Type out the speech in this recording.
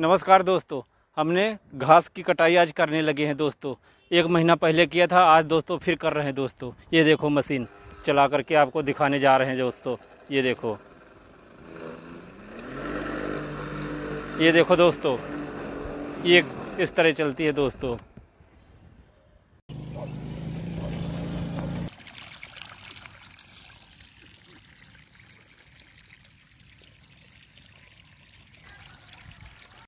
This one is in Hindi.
नमस्कार दोस्तों हमने घास की कटाई आज करने लगे हैं दोस्तों एक महीना पहले किया था आज दोस्तों फिर कर रहे हैं दोस्तों ये देखो मशीन चला करके आपको दिखाने जा रहे हैं दोस्तों ये देखो ये देखो दोस्तों ये इस तरह चलती है दोस्तों